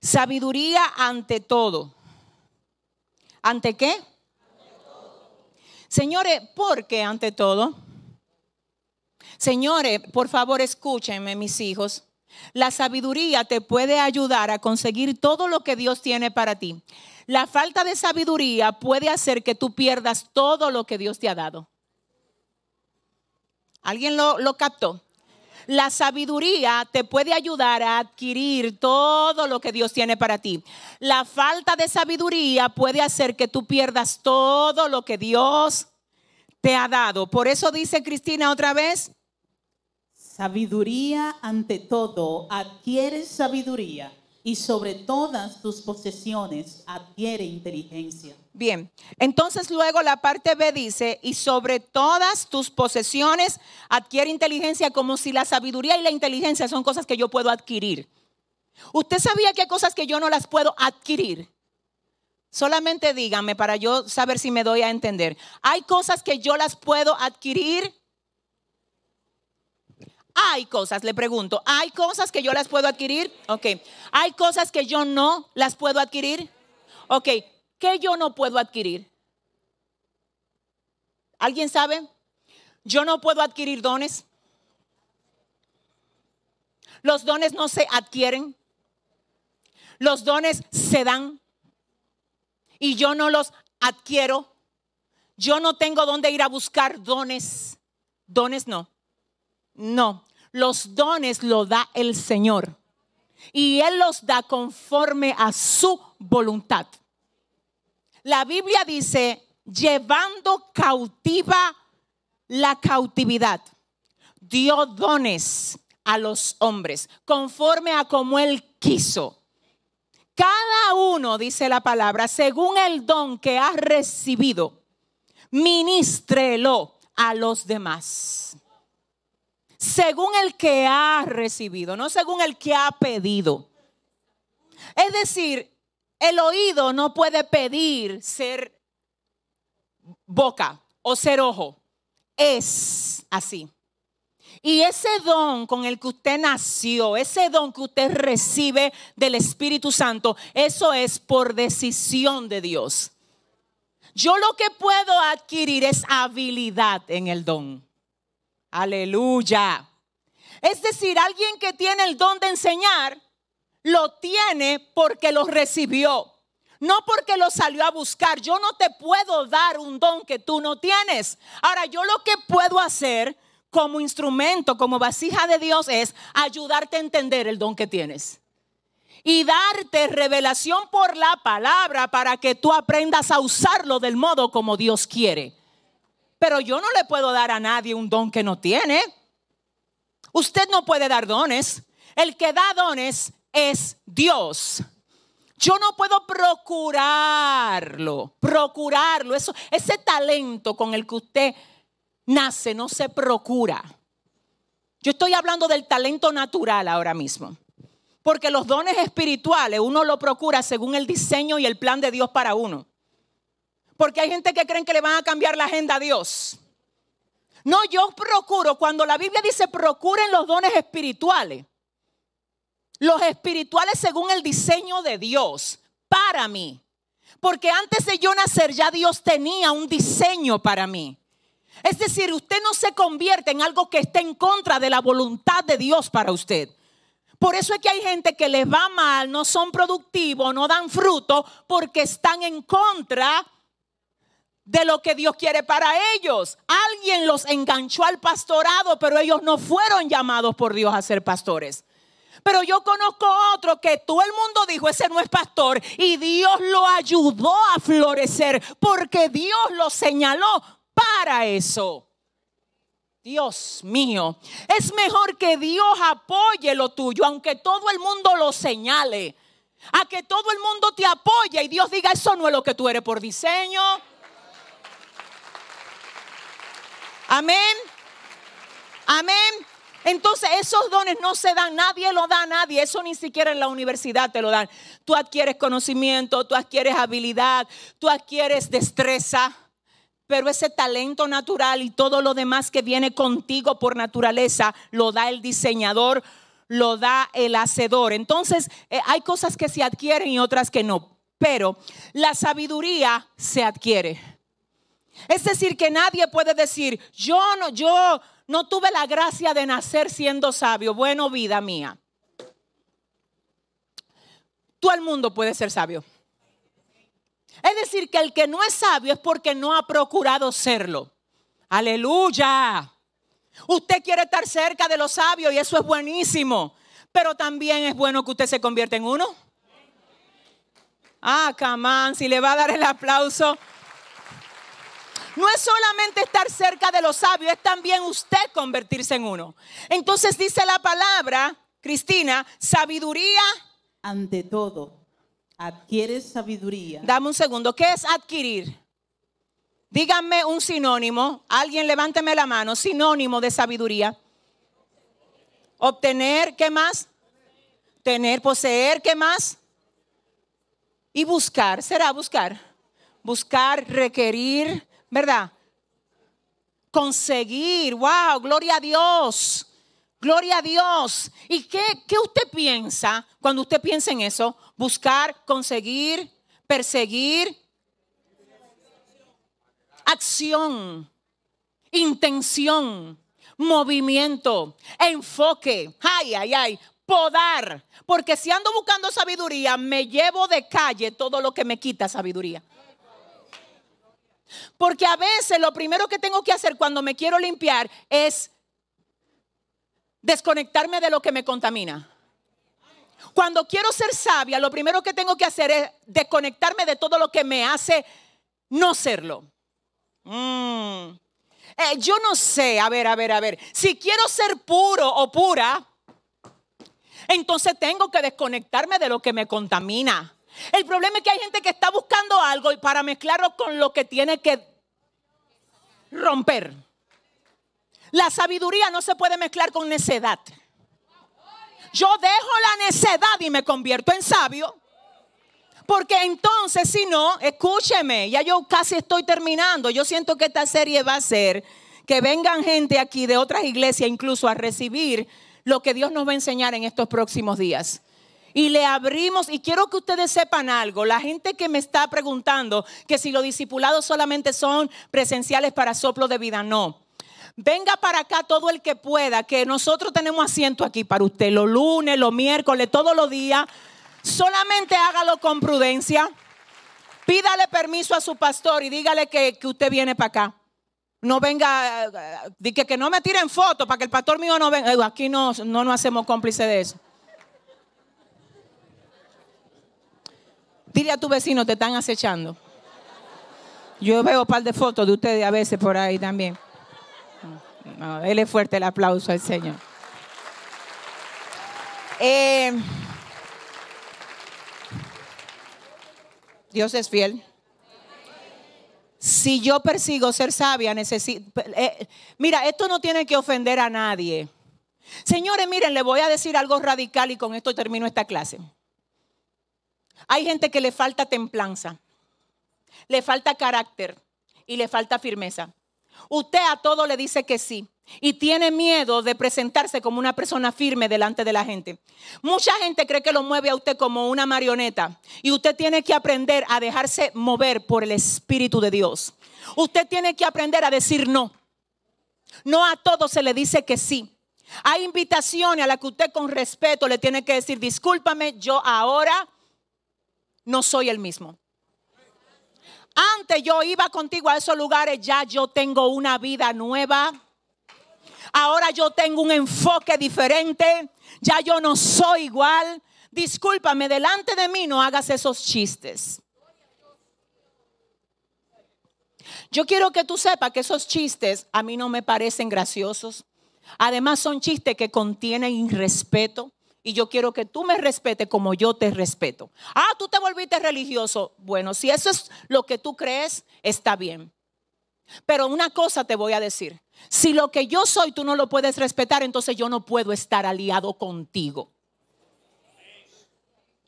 Sabiduría ante todo. ¿Ante qué? Ante Señores, ¿por qué ante todo? Señores, por favor escúchenme, mis hijos. La sabiduría te puede ayudar a conseguir todo lo que Dios tiene para ti. La falta de sabiduría puede hacer que tú pierdas todo lo que Dios te ha dado. ¿Alguien lo captó? La sabiduría te puede ayudar a adquirir todo lo que Dios tiene para ti. La falta de sabiduría puede hacer que tú pierdas todo lo que Dios te ha dado. Por eso dice Cristina otra vez. Sabiduría ante todo, adquiere sabiduría y sobre todas tus posesiones adquiere inteligencia. Bien, entonces luego la parte B dice, y sobre todas tus posesiones adquiere inteligencia como si la sabiduría y la inteligencia son cosas que yo puedo adquirir. ¿Usted sabía que hay cosas que yo no las puedo adquirir? Solamente dígame para yo saber si me doy a entender. Hay cosas que yo las puedo adquirir, hay cosas, le pregunto, ¿hay cosas que yo las puedo adquirir? Ok. ¿Hay cosas que yo no las puedo adquirir? Ok. ¿Qué yo no puedo adquirir? ¿Alguien sabe? Yo no puedo adquirir dones. Los dones no se adquieren. Los dones se dan. Y yo no los adquiero. Yo no tengo dónde ir a buscar dones. Dones no. No, los dones lo da el Señor. Y Él los da conforme a su voluntad. La Biblia dice, llevando cautiva la cautividad, dio dones a los hombres, conforme a como Él quiso. Cada uno, dice la palabra, según el don que ha recibido, ministrelo a los demás según el que ha recibido, no según el que ha pedido. Es decir, el oído no puede pedir ser boca o ser ojo. Es así. Y ese don con el que usted nació, ese don que usted recibe del Espíritu Santo, eso es por decisión de Dios. Yo lo que puedo adquirir es habilidad en el don. Aleluya. Es decir, alguien que tiene el don de enseñar, lo tiene porque lo recibió, no porque lo salió a buscar. Yo no te puedo dar un don que tú no tienes. Ahora, yo lo que puedo hacer como instrumento, como vasija de Dios, es ayudarte a entender el don que tienes. Y darte revelación por la palabra para que tú aprendas a usarlo del modo como Dios quiere. Pero yo no le puedo dar a nadie un don que no tiene. Usted no puede dar dones. El que da dones es Dios. Yo no puedo procurarlo, procurarlo. Eso, ese talento con el que usted nace no se procura. Yo estoy hablando del talento natural ahora mismo. Porque los dones espirituales uno lo procura según el diseño y el plan de Dios para uno. Porque hay gente que creen que le van a cambiar la agenda a Dios. No, yo procuro, cuando la Biblia dice procuren los dones espirituales, los espirituales según el diseño de Dios, para mí. Porque antes de yo nacer ya Dios tenía un diseño para mí. Es decir, usted no se convierte en algo que esté en contra de la voluntad de Dios para usted. Por eso es que hay gente que les va mal, no son productivos, no dan fruto, porque están en contra de lo que Dios quiere para ellos. Alguien los enganchó al pastorado, pero ellos no fueron llamados por Dios a ser pastores. Pero yo conozco otro que todo el mundo dijo, ese no es pastor, y Dios lo ayudó a florecer, porque Dios lo señaló para eso. Dios mío, es mejor que Dios apoye lo tuyo, aunque todo el mundo lo señale, a que todo el mundo te apoye y Dios diga, eso no es lo que tú eres por diseño Amén. Amén. Entonces esos dones no se dan, nadie lo da a nadie, eso ni siquiera en la universidad te lo dan. Tú adquieres conocimiento, tú adquieres habilidad, tú adquieres destreza, pero ese talento natural y todo lo demás que viene contigo por naturaleza lo da el diseñador, lo da el hacedor. Entonces eh, hay cosas que se adquieren y otras que no, pero la sabiduría se adquiere. Es decir, que nadie puede decir, yo no, yo no tuve la gracia de nacer siendo sabio. Bueno, vida mía. Todo el mundo puede ser sabio. Es decir, que el que no es sabio es porque no ha procurado serlo. Aleluya. Usted quiere estar cerca de los sabios y eso es buenísimo. Pero también es bueno que usted se convierta en uno. Ah, Camán, si le va a dar el aplauso no es solamente estar cerca de los sabios, es también usted convertirse en uno. Entonces dice la palabra, Cristina, sabiduría. Ante todo, Adquiere sabiduría. Dame un segundo, ¿qué es adquirir? Díganme un sinónimo, alguien levánteme la mano, sinónimo de sabiduría. Obtener, ¿qué más? Tener, poseer, ¿qué más? Y buscar, será buscar. Buscar, requerir, ¿verdad? Conseguir, wow, gloria a Dios, gloria a Dios. ¿Y qué, qué usted piensa cuando usted piensa en eso? Buscar, conseguir, perseguir. Acción, intención, movimiento, enfoque, ay, ay, ay, podar. Porque si ando buscando sabiduría, me llevo de calle todo lo que me quita sabiduría. Porque a veces lo primero que tengo que hacer cuando me quiero limpiar es desconectarme de lo que me contamina. Cuando quiero ser sabia, lo primero que tengo que hacer es desconectarme de todo lo que me hace no serlo. Mm. Eh, yo no sé, a ver, a ver, a ver, si quiero ser puro o pura, entonces tengo que desconectarme de lo que me contamina. El problema es que hay gente que está buscando algo y para mezclarlo con lo que tiene que romper. La sabiduría no se puede mezclar con necedad. Yo dejo la necedad y me convierto en sabio. Porque entonces, si no, escúcheme, ya yo casi estoy terminando. Yo siento que esta serie va a ser que vengan gente aquí de otras iglesias incluso a recibir lo que Dios nos va a enseñar en estos próximos días y le abrimos. Y quiero que ustedes sepan algo. La gente que me está preguntando que si los discipulados solamente son presenciales para soplo de vida, no. Venga para acá todo el que pueda, que nosotros tenemos asiento aquí para usted, los lunes, los miércoles, todos los días. Solamente hágalo con prudencia. Pídale permiso a su pastor y dígale que, usted viene para acá. No venga, que, que no me tiren fotos para que el pastor mío no venga. Aquí no, no nos hacemos cómplices de eso. Dile a tu vecino, te están acechando. Yo veo un par de fotos de ustedes a veces por ahí también. él es fuerte el aplauso al Señor. Eh, Dios es fiel. Si yo persigo ser sabia, necesito... Eh, mira, esto no tiene que ofender a nadie. Señores, miren, le voy a decir algo radical y con esto termino esta clase. Hay gente que le falta templanza, le falta carácter y le falta firmeza. Usted a todo le dice que sí y tiene miedo de presentarse como una persona firme delante de la gente. Mucha gente cree que lo mueve a usted como una marioneta y usted tiene que aprender a dejarse mover por el Espíritu de Dios. Usted tiene que aprender a decir no. No a todo se le dice que sí. Hay invitaciones a las que usted con respeto le tiene que decir, discúlpame, yo ahora no soy el mismo. Antes yo iba contigo a esos lugares, ya yo tengo una vida nueva. Ahora yo tengo un enfoque diferente. Ya yo no soy igual. Discúlpame, delante de mí no hagas esos chistes. Yo quiero que tú sepas que esos chistes a mí no me parecen graciosos. Además son chistes que contienen irrespeto y yo quiero que tú me respetes como yo te respeto. Ah, tú te volviste religioso. Bueno, si eso es lo que tú crees, está bien. Pero una cosa te voy a decir. Si lo que yo soy tú no lo puedes respetar, entonces yo no puedo estar aliado contigo.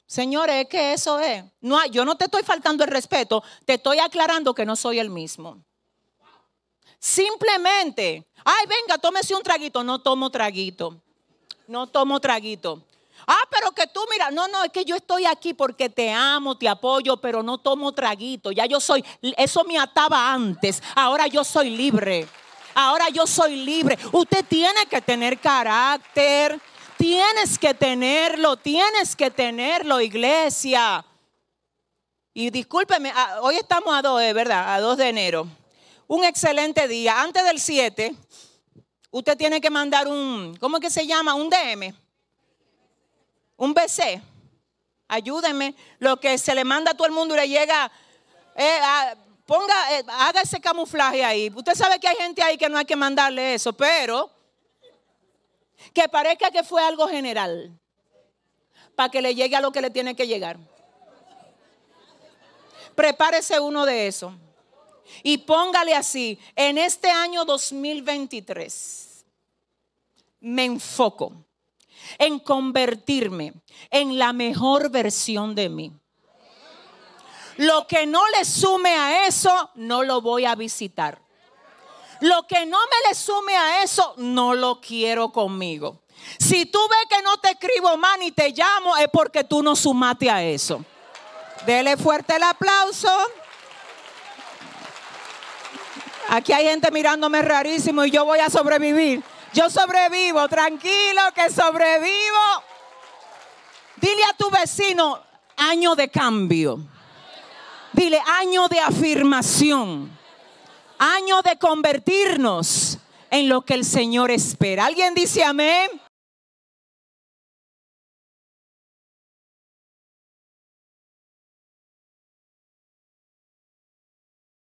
Señores, es que eso es. No, yo no te estoy faltando el respeto, te estoy aclarando que no soy el mismo. Simplemente, ay, venga, tómese un traguito. No tomo traguito. No tomo traguito. Ah, pero que tú, mira, no, no, es que yo estoy aquí porque te amo, te apoyo, pero no tomo traguito. Ya yo soy, eso me ataba antes, ahora yo soy libre. Ahora yo soy libre. Usted tiene que tener carácter, tienes que tenerlo, tienes que tenerlo, iglesia. Y discúlpeme, ah, hoy estamos a 2, eh, ¿verdad? A 2 de enero. Un excelente día. Antes del 7, usted tiene que mandar un, ¿cómo es que se llama? Un DM, un BC. ayúdeme. lo que se le manda a todo el mundo y le llega, eh, ponga, eh, haga ese camuflaje ahí. Usted sabe que hay gente ahí que no hay que mandarle eso, pero que parezca que fue algo general, para que le llegue a lo que le tiene que llegar. Prepárese uno de eso. Y póngale así, en este año 2023 me enfoco en convertirme en la mejor versión de mí. Lo que no le sume a eso, no lo voy a visitar. Lo que no me le sume a eso, no lo quiero conmigo. Si tú ves que no te escribo más ni te llamo, es porque tú no sumaste a eso. Dele fuerte el aplauso. Aquí hay gente mirándome rarísimo y yo voy a sobrevivir. Yo sobrevivo, tranquilo que sobrevivo. Dile a tu vecino, año de cambio. Dile, año de afirmación. Año de convertirnos en lo que el Señor espera. ¿Alguien dice amén?